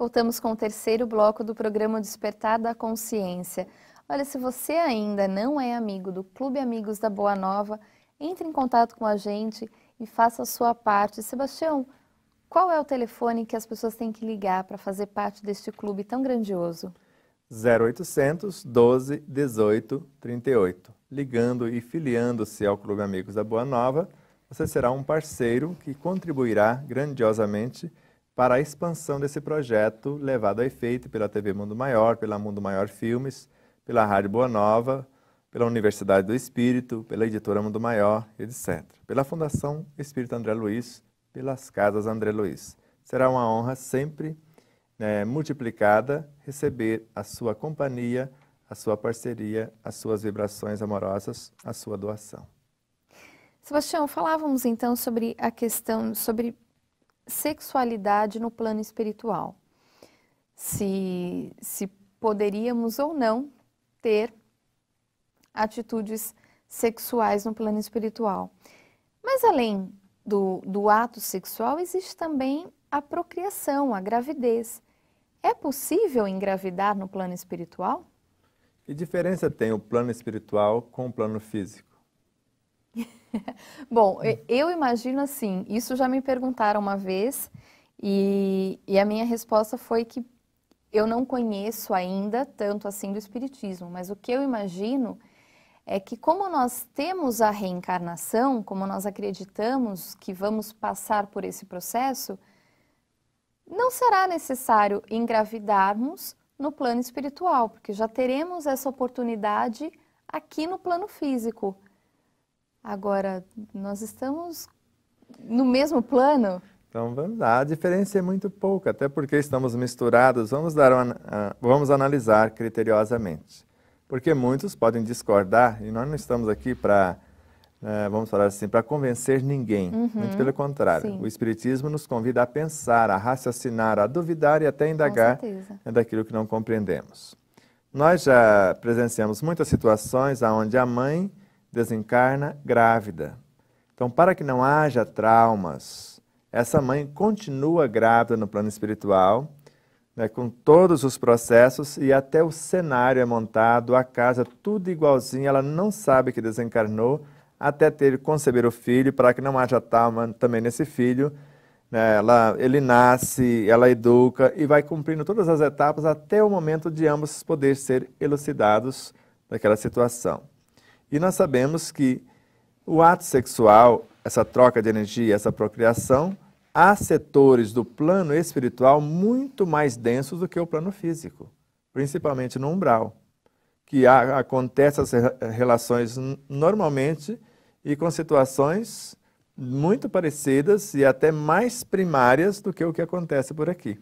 Voltamos com o terceiro bloco do programa Despertar da Consciência. Olha, se você ainda não é amigo do Clube Amigos da Boa Nova, entre em contato com a gente e faça a sua parte. Sebastião, qual é o telefone que as pessoas têm que ligar para fazer parte deste clube tão grandioso? 0800 12 18 38. Ligando e filiando-se ao Clube Amigos da Boa Nova, você será um parceiro que contribuirá grandiosamente para a expansão desse projeto levado a efeito pela TV Mundo Maior, pela Mundo Maior Filmes, pela Rádio Boa Nova, pela Universidade do Espírito, pela Editora Mundo Maior, etc. Pela Fundação Espírito André Luiz, pelas Casas André Luiz. Será uma honra sempre né, multiplicada receber a sua companhia, a sua parceria, as suas vibrações amorosas, a sua doação. Sebastião, falávamos então sobre a questão, sobre sexualidade no plano espiritual. Se, se poderíamos ou não ter atitudes sexuais no plano espiritual. Mas além do, do ato sexual, existe também a procriação, a gravidez. É possível engravidar no plano espiritual? Que diferença tem o plano espiritual com o plano físico? Bom, eu imagino assim, isso já me perguntaram uma vez e, e, a minha resposta foi que eu não conheço ainda tanto assim do Espiritismo, mas o que eu imagino é que como nós temos a reencarnação, como nós acreditamos que vamos passar por esse processo, não será necessário engravidarmos no plano espiritual, porque já teremos essa oportunidade aqui no plano físico Agora, nós estamos no mesmo plano? Então vamos lá, a diferença é muito pouca, até porque estamos misturados, vamos, dar uma, ah, vamos analisar criteriosamente. Porque muitos podem discordar, e nós não estamos aqui para, né, vamos falar assim, para convencer ninguém. Uhum, muito pelo contrário, sim. o Espiritismo nos convida a pensar, a raciocinar, a duvidar e até indagar né, daquilo que não compreendemos. Nós já presenciamos muitas situações onde a mãe desencarna grávida. Então, para que não haja traumas, essa mãe continua grávida no plano espiritual, né, com todos os processos e até o cenário é montado, a casa, tudo igualzinho. Ela não sabe que desencarnou até ter conceber o filho, para que não haja trauma também nesse filho. Né, ela, ele nasce, ela educa e vai cumprindo todas as etapas até o momento de ambos poder ser elucidados daquela situação. E nós sabemos que o ato sexual, essa troca de energia, essa procriação, há setores do plano espiritual muito mais densos do que o plano físico, principalmente no umbral, que há, acontece as relações normalmente e com situações muito parecidas e até mais primárias do que o que acontece por aqui.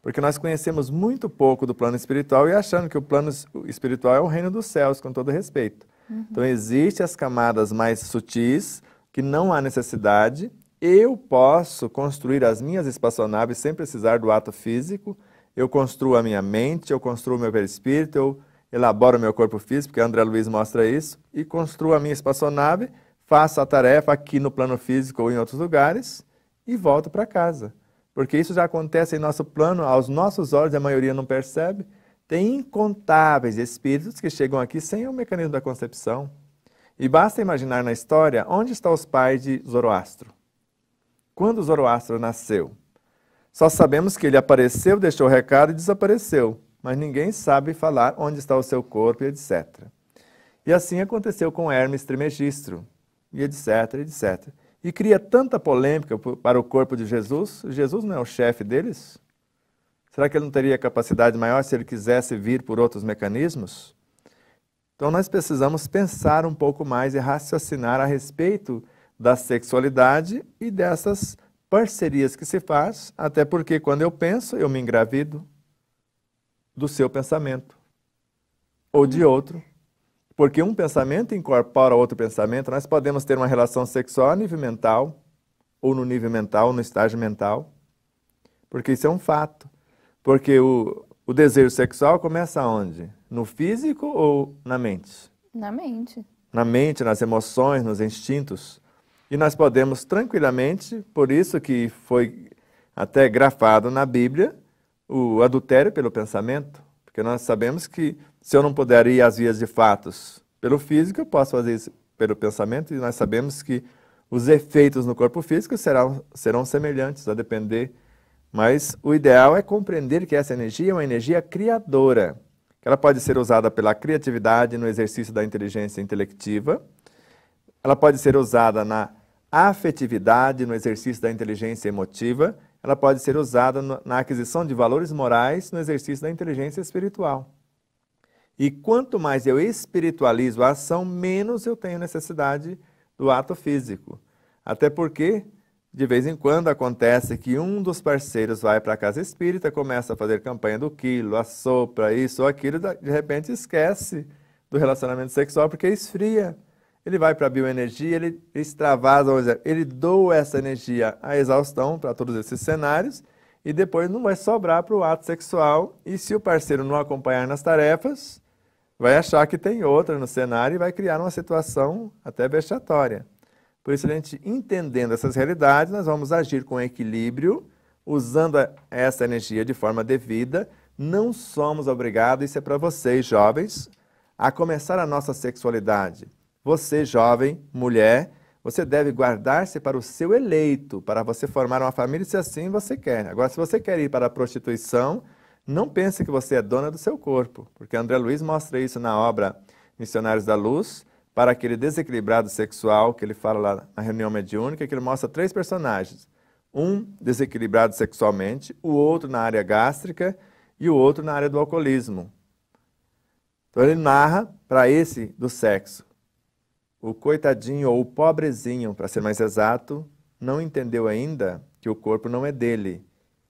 Porque nós conhecemos muito pouco do plano espiritual e achando que o plano espiritual é o reino dos céus, com todo respeito. Uhum. Então, existem as camadas mais sutis, que não há necessidade. Eu posso construir as minhas espaçonaves sem precisar do ato físico. Eu construo a minha mente, eu construo o meu perispírito, eu elaboro o meu corpo físico, que André Luiz mostra isso, e construo a minha espaçonave, faço a tarefa aqui no plano físico ou em outros lugares e volto para casa. Porque isso já acontece em nosso plano, aos nossos olhos, a maioria não percebe, tem incontáveis espíritos que chegam aqui sem o mecanismo da concepção. E basta imaginar na história onde estão os pais de Zoroastro. Quando Zoroastro nasceu? Só sabemos que ele apareceu, deixou o recado e desapareceu, mas ninguém sabe falar onde está o seu corpo e etc. E assim aconteceu com Hermes Trimegistro, e etc, etc. E cria tanta polêmica para o corpo de Jesus, Jesus não é o chefe deles? Será que ele não teria capacidade maior se ele quisesse vir por outros mecanismos? Então nós precisamos pensar um pouco mais e raciocinar a respeito da sexualidade e dessas parcerias que se faz, até porque quando eu penso, eu me engravido do seu pensamento ou de outro. Porque um pensamento incorpora outro pensamento, nós podemos ter uma relação sexual a nível mental, ou no nível mental, no estágio mental, porque isso é um fato. Porque o, o desejo sexual começa onde? No físico ou na mente? Na mente. Na mente, nas emoções, nos instintos. E nós podemos tranquilamente, por isso que foi até grafado na Bíblia, o adultério pelo pensamento. Porque nós sabemos que se eu não puder ir às vias de fatos pelo físico, eu posso fazer isso pelo pensamento, e nós sabemos que os efeitos no corpo físico serão, serão semelhantes, a depender mas o ideal é compreender que essa energia é uma energia criadora. Ela pode ser usada pela criatividade no exercício da inteligência intelectiva. Ela pode ser usada na afetividade no exercício da inteligência emotiva. Ela pode ser usada na aquisição de valores morais no exercício da inteligência espiritual. E quanto mais eu espiritualizo a ação, menos eu tenho necessidade do ato físico. Até porque de vez em quando acontece que um dos parceiros vai para a casa espírita, começa a fazer campanha do quilo, assopra isso ou aquilo, de repente esquece do relacionamento sexual porque esfria. Ele vai para a bioenergia, ele extravasa, ele doa essa energia à exaustão para todos esses cenários e depois não vai sobrar para o ato sexual. E se o parceiro não acompanhar nas tarefas, vai achar que tem outra no cenário e vai criar uma situação até vexatória. Por isso, a gente entendendo essas realidades, nós vamos agir com equilíbrio, usando essa energia de forma devida. Não somos obrigados, isso é para vocês, jovens, a começar a nossa sexualidade. Você, jovem, mulher, você deve guardar-se para o seu eleito, para você formar uma família se assim você quer. Agora, se você quer ir para a prostituição, não pense que você é dona do seu corpo, porque André Luiz mostra isso na obra Missionários da Luz, para aquele desequilibrado sexual que ele fala lá na reunião mediúnica, que ele mostra três personagens. Um desequilibrado sexualmente, o outro na área gástrica e o outro na área do alcoolismo. Então ele narra para esse do sexo. O coitadinho ou o pobrezinho, para ser mais exato, não entendeu ainda que o corpo não é dele,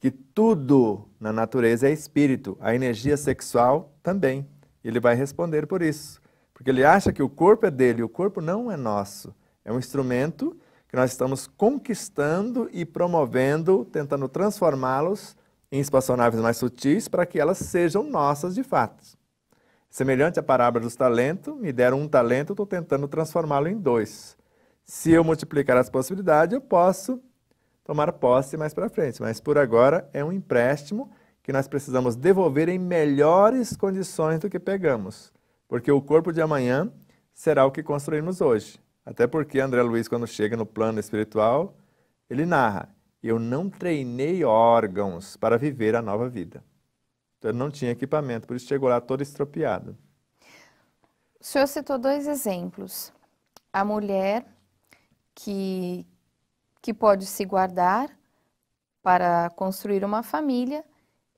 que tudo na natureza é espírito, a energia sexual também. Ele vai responder por isso. Porque ele acha que o corpo é dele, o corpo não é nosso. É um instrumento que nós estamos conquistando e promovendo, tentando transformá-los em espaçonaves mais sutis para que elas sejam nossas de fato. Semelhante à parábola dos talentos, me deram um talento, estou tentando transformá-lo em dois. Se eu multiplicar as possibilidades, eu posso tomar posse mais para frente, mas por agora é um empréstimo que nós precisamos devolver em melhores condições do que pegamos porque o corpo de amanhã será o que construímos hoje. Até porque André Luiz, quando chega no plano espiritual, ele narra: Eu não treinei órgãos para viver a nova vida. Então, ele não tinha equipamento, por isso chegou lá todo estropiado. O senhor citou dois exemplos. A mulher que, que pode se guardar para construir uma família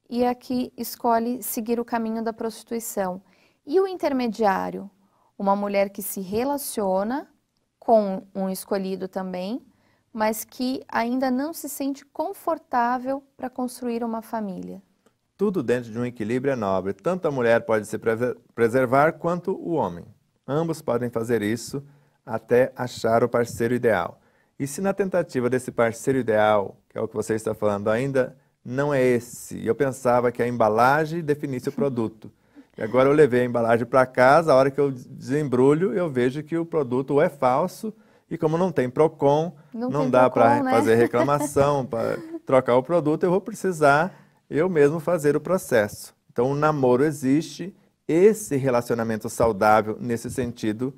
e a que escolhe seguir o caminho da prostituição. E o intermediário? Uma mulher que se relaciona com um escolhido também, mas que ainda não se sente confortável para construir uma família. Tudo dentro de um equilíbrio é nobre. Tanto a mulher pode se preservar quanto o homem. Ambos podem fazer isso até achar o parceiro ideal. E se na tentativa desse parceiro ideal, que é o que você está falando, ainda não é esse, eu pensava que a embalagem definisse o produto, e agora eu levei a embalagem para casa, a hora que eu desembrulho, eu vejo que o produto é falso. E como não tem PROCON, não, não tem dá para né? fazer reclamação, para trocar o produto, eu vou precisar eu mesmo fazer o processo. Então, o namoro existe, esse relacionamento saudável, nesse sentido,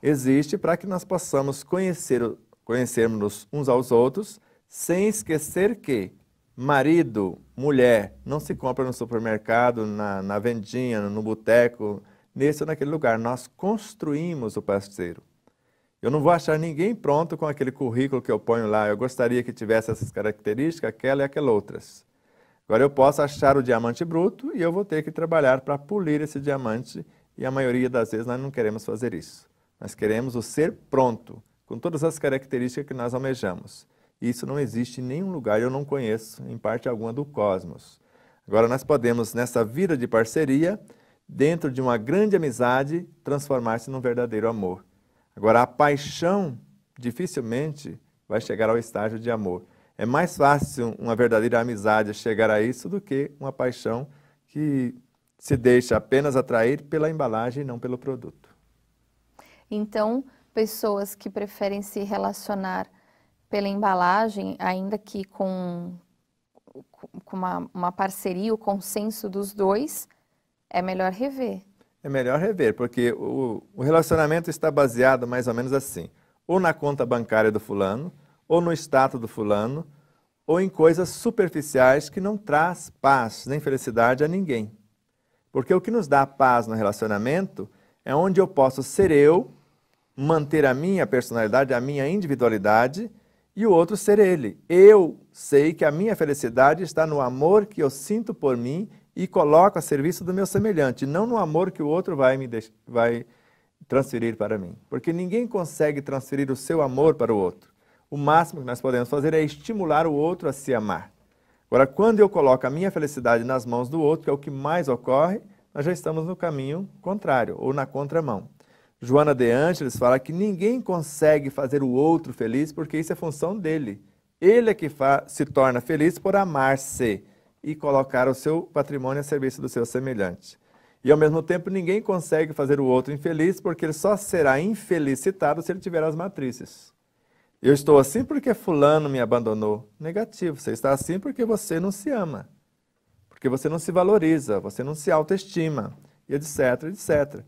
existe para que nós possamos conhecer, conhecermos uns aos outros, sem esquecer que marido, mulher, não se compra no supermercado, na, na vendinha, no boteco, nesse ou naquele lugar. Nós construímos o parceiro. Eu não vou achar ninguém pronto com aquele currículo que eu ponho lá. Eu gostaria que tivesse essas características, aquela e aquelas outras. Agora eu posso achar o diamante bruto e eu vou ter que trabalhar para polir esse diamante e a maioria das vezes nós não queremos fazer isso. Nós queremos o ser pronto, com todas as características que nós almejamos. Isso não existe em nenhum lugar, eu não conheço, em parte alguma, do cosmos. Agora, nós podemos, nessa vida de parceria, dentro de uma grande amizade, transformar-se num verdadeiro amor. Agora, a paixão dificilmente vai chegar ao estágio de amor. É mais fácil uma verdadeira amizade chegar a isso do que uma paixão que se deixa apenas atrair pela embalagem e não pelo produto. Então, pessoas que preferem se relacionar pela embalagem, ainda que com, com uma, uma parceria, o consenso dos dois, é melhor rever. É melhor rever, porque o, o relacionamento está baseado mais ou menos assim: ou na conta bancária do fulano, ou no status do fulano, ou em coisas superficiais que não traz paz nem felicidade a ninguém. Porque o que nos dá paz no relacionamento é onde eu posso ser eu, manter a minha personalidade, a minha individualidade e o outro ser ele. Eu sei que a minha felicidade está no amor que eu sinto por mim e coloco a serviço do meu semelhante, não no amor que o outro vai me vai transferir para mim. Porque ninguém consegue transferir o seu amor para o outro. O máximo que nós podemos fazer é estimular o outro a se amar. Agora, quando eu coloco a minha felicidade nas mãos do outro, que é o que mais ocorre, nós já estamos no caminho contrário ou na contramão. Joana de Angelis fala que ninguém consegue fazer o outro feliz porque isso é função dele. Ele é que se torna feliz por amar-se e colocar o seu patrimônio a serviço do seu semelhante. E ao mesmo tempo, ninguém consegue fazer o outro infeliz porque ele só será infelicitado se ele tiver as matrizes. Eu estou assim porque Fulano me abandonou. Negativo. Você está assim porque você não se ama, porque você não se valoriza, você não se autoestima, etc, etc.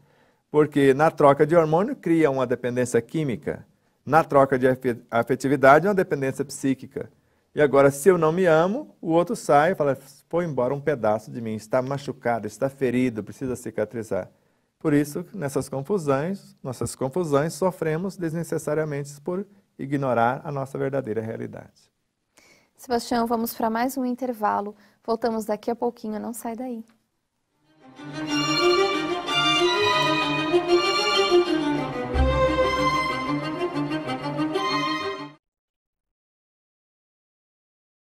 Porque na troca de hormônio cria uma dependência química, na troca de afetividade é uma dependência psíquica. E agora, se eu não me amo, o outro sai e fala: foi embora um pedaço de mim, está machucado, está ferido, precisa cicatrizar. Por isso, nessas confusões, nossas confusões, sofremos desnecessariamente por ignorar a nossa verdadeira realidade. Sebastião, vamos para mais um intervalo. Voltamos daqui a pouquinho, não sai daí. Música Thank you.